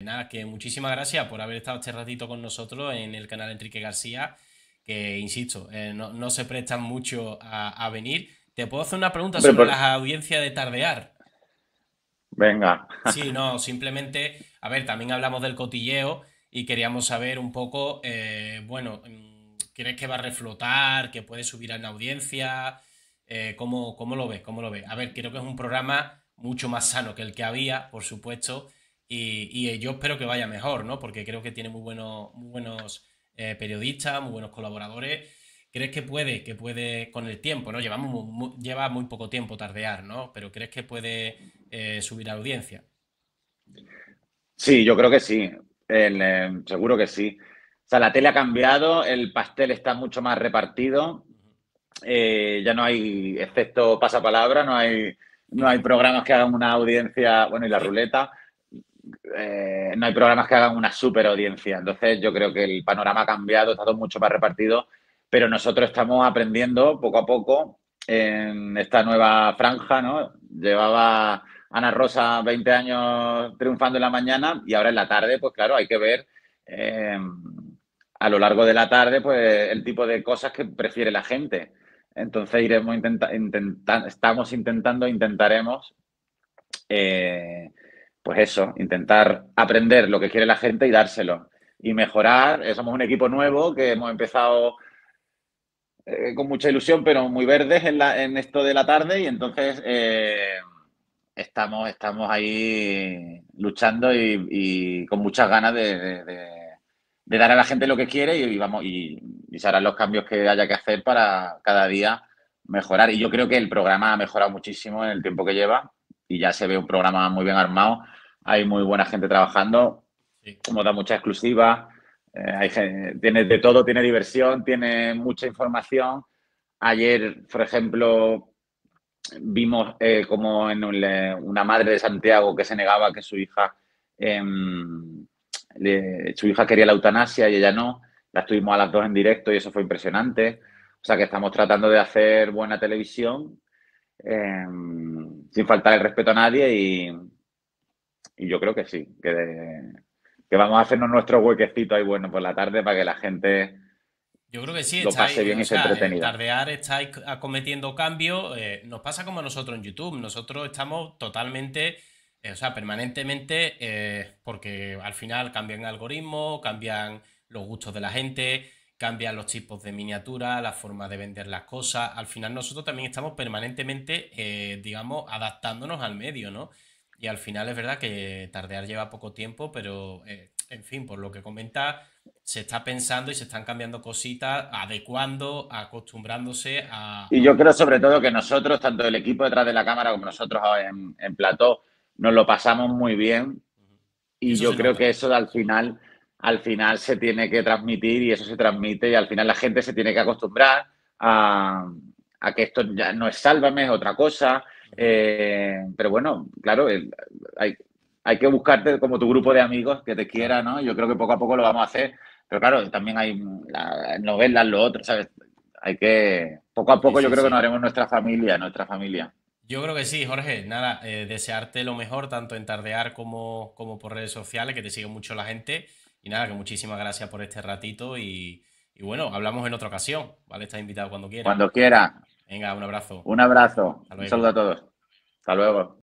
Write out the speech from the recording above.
Nada, que muchísimas gracias por haber estado este ratito con nosotros en el canal Enrique García, que insisto, eh, no, se prestan mucho a, venir. Te puedo hacer una pregunta sobre las audiencias de tardear. Venga. Sí, no, simplemente, a ver, también hablamos del cotilleo y queríamos saber un poco, eh, bueno, ¿crees que va a reflotar, que puede subir a la audiencia? Eh, ¿cómo, ¿cómo, lo ves? ¿Cómo lo ves? A ver, creo que es un programa mucho más sano que el que había, por supuesto, y, yo espero que vaya mejor, ¿no? Porque creo que tiene muy buenos, muy buenos eh, periodistas, muy buenos colaboradores. ¿Crees que puede, que puede con el tiempo, ¿no? Llevamos lleva muy poco tiempo tardear, ¿no? Pero ¿crees que puede eh, subir a audiencia? Sí, yo creo que sí. Eh, seguro que sí. O sea, la tele ha cambiado, el pastel está mucho más repartido. ya no hay, excepto pasapalabra, no hay, no hay programas que hagan una audiencia, bueno, y la ruleta eh, no hay programas que hagan una super audiencia. Entonces, yo creo que el panorama ha cambiado, está todo mucho más repartido, pero nosotros estamos aprendiendo poco a poco en esta nueva franja, ¿no? Llevaba Ana Rosa 20 años triunfando en la mañana y ahora en la tarde, pues claro, hay que ver em, a lo largo de la tarde, pues el tipo de cosas que prefiere la gente. Entonces iremos intentando, estamos intentando, intentaremos eh, pues eso, intentar aprender lo que quiere la gente y dárselo. Y mejorar, eh, somos un equipo nuevo que hemos empezado eh, con mucha ilusión, pero muy verdes en, esto de la tarde y entonces eh, estamos, estamos ahí luchando y, con muchas ganas de, dar a la gente lo que quiere y, vamos y se harán los cambios que haya que hacer para cada día mejorar. Y yo creo que el programa ha mejorado muchísimo en el tiempo que lleva y ya se ve un programa muy bien armado hay muy buena gente trabajando, como da mucha exclusiva, eh, tiene de todo, tiene diversión, tiene mucha información. Ayer, por ejemplo, vimos eh, como en una madre de Santiago que se negaba que su hija, em, su hija quería la eutanasia y ella no. La estuvimos a las dos en directo y eso fue impresionante. O sea que estamos tratando de hacer buena televisión em, sin faltar el respeto a nadie y, y yo creo que sí, que, vamos a hacernos nuestro huequecito ahí bueno por la tarde para que la gente yo creo que sí, lo bien tardear estáis acometiendo cambios. Eh, nos pasa como a nosotros en YouTube. Nosotros estamos totalmente, eh, o sea, permanentemente, eh, porque al final cambian algoritmos, cambian los gustos de la gente, cambian los tipos de miniatura, la forma de vender las cosas. Al final nosotros también estamos permanentemente, digamos, adaptándonos al medio, ¿no? Y al final es verdad que tardear lleva poco tiempo, pero eh, en fin, por lo que comenta, se está pensando y se están cambiando cositas, adecuando, acostumbrándose a... Y yo creo sobre todo que nosotros, tanto el equipo detrás de la cámara como nosotros en, en plató, nos lo pasamos muy bien y yo creo que eso al final, al final se tiene que transmitir y eso se transmite y al final la gente se tiene que acostumbrar a, a que esto ya no es sálvame, es otra cosa, eh, pero bueno, claro, hay, hay que buscarte como tu grupo de amigos que te quiera, ¿no? Yo creo que poco a poco lo vamos a hacer. Pero claro, también hay novelas, lo otro, ¿sabes? Hay que, poco a poco yo creo que nos haremos nuestra familia, nuestra familia. Yo creo que sí, Jorge. Nada, eh, desearte lo mejor tanto en Tardear como, como por redes sociales, que te sigue mucho la gente. Y nada, que muchísimas gracias por este ratito y, bueno, hablamos en otra ocasión, ¿vale? Estás invitado cuando quieras. Cuando quieras. Venga, un abrazo. Un abrazo. Un saludo a todos. Hasta luego.